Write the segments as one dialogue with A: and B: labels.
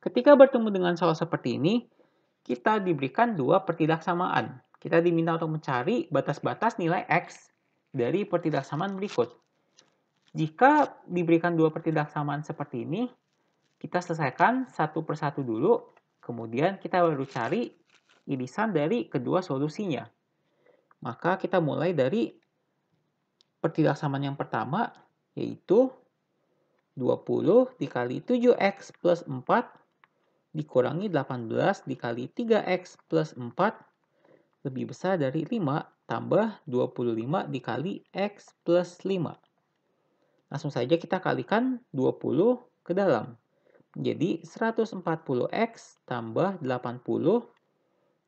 A: Ketika bertemu dengan soal seperti ini, kita diberikan dua pertidaksamaan. Kita diminta untuk mencari batas-batas nilai X dari pertidaksamaan berikut. Jika diberikan dua pertidaksamaan seperti ini, kita selesaikan satu persatu dulu, kemudian kita baru cari irisan dari kedua solusinya. Maka kita mulai dari pertidaksamaan yang pertama, yaitu 20 dikali 7x plus 4 dikurangi 18 dikali 3x plus 4 lebih besar dari 5 tambah 25 dikali x plus 5. Langsung saja kita kalikan 20 ke dalam. Jadi 140x tambah 80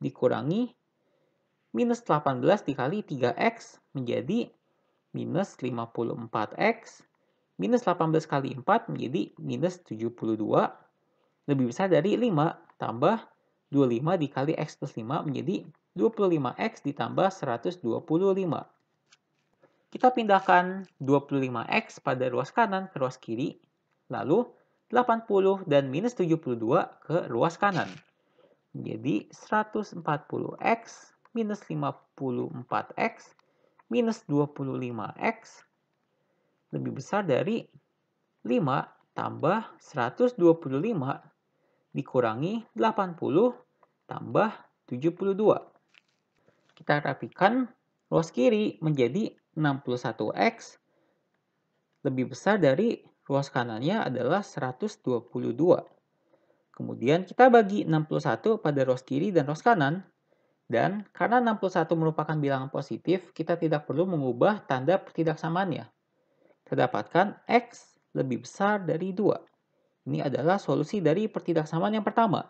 A: dikurangi minus 18 dikali 3x menjadi minus 54x. Minus 18 kali 4 menjadi minus 72 lebih besar dari 5 tambah 25 dikali X plus 5 menjadi 25X ditambah 125. Kita pindahkan 25X pada ruas kanan ke ruas kiri, lalu 80 dan minus 72 ke ruas kanan. Jadi 140X minus 54X minus 25X lebih besar dari 5 tambah 125 dikurangi 80 tambah 72. Kita rapikan ruas kiri menjadi 61x lebih besar dari ruas kanannya adalah 122. Kemudian kita bagi 61 pada ruas kiri dan ruas kanan. Dan karena 61 merupakan bilangan positif, kita tidak perlu mengubah tanda pertidaksamannya. Terdapatkan X lebih besar dari 2. Ini adalah solusi dari pertidaksamaan yang pertama.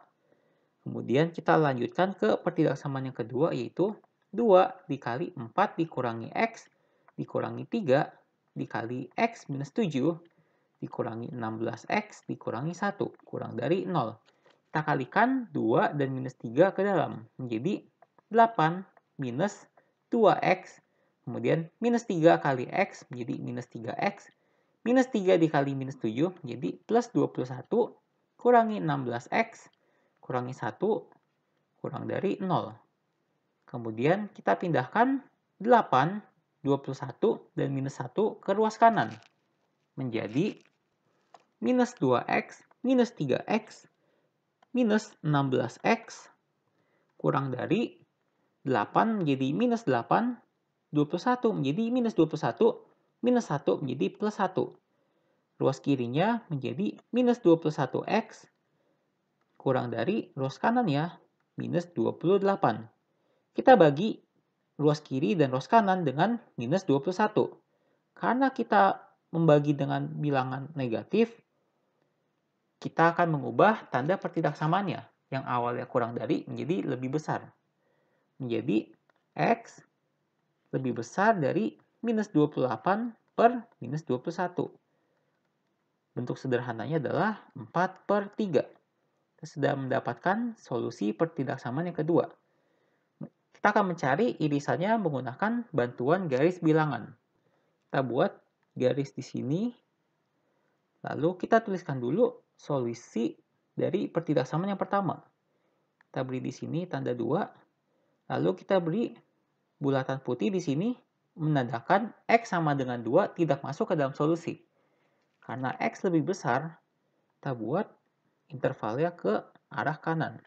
A: Kemudian kita lanjutkan ke pertidaksamaan yang kedua yaitu 2 dikali 4 dikurangi X dikurangi 3 dikali X minus 7 dikurangi 16X dikurangi 1 kurang dari 0. Kita kalikan 2 dan minus 3 ke dalam menjadi 8 minus 2X kemudian minus 3 kali X menjadi minus 3X Minus 3 dikali minus 7, jadi plus 21, kurangi 16x, kurangi 1, kurang dari 0. Kemudian kita pindahkan 8, 21, dan minus 1 ke ruas kanan. Menjadi minus 2x, minus 3x, minus 16x, kurang dari 8 menjadi minus 8, 21 menjadi minus 21, minus 1 menjadi plus 1. Ruas kirinya menjadi minus 21x kurang dari ruas kanannya minus 28. Kita bagi ruas kiri dan ruas kanan dengan minus 21. Karena kita membagi dengan bilangan negatif, kita akan mengubah tanda pertidaksamannya yang awalnya kurang dari menjadi lebih besar. Menjadi X lebih besar dari minus 28 per minus 21. Bentuk sederhananya adalah 4 per 3. Kita sudah mendapatkan solusi pertidaksamaan yang kedua. Kita akan mencari irisannya menggunakan bantuan garis bilangan. Kita buat garis di sini. Lalu kita tuliskan dulu solusi dari pertidaksamaan yang pertama. Kita beri di sini tanda 2. Lalu kita beri bulatan putih di sini menandakan X sama dengan 2 tidak masuk ke dalam solusi. Karena X lebih besar, kita buat intervalnya ke arah kanan.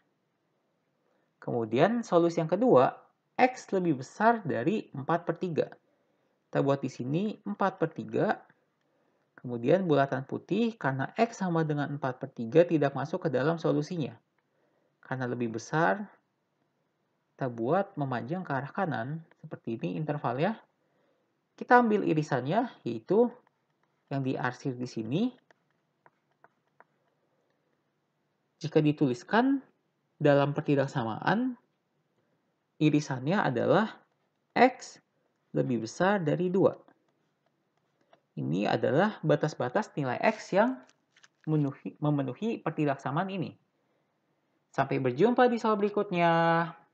A: Kemudian solusi yang kedua, X lebih besar dari 4 per 3. Kita buat di sini 4 per 3, kemudian bulatan putih karena X sama dengan 4 per 3 tidak masuk ke dalam solusinya. Karena lebih besar, kita buat memanjang ke arah kanan, seperti ini intervalnya. Kita ambil irisannya, yaitu yang diarsir di sini. Jika dituliskan dalam pertidaksamaan, irisannya adalah X lebih besar dari 2. Ini adalah batas-batas nilai X yang memenuhi pertidaksamaan ini. Sampai berjumpa di soal berikutnya.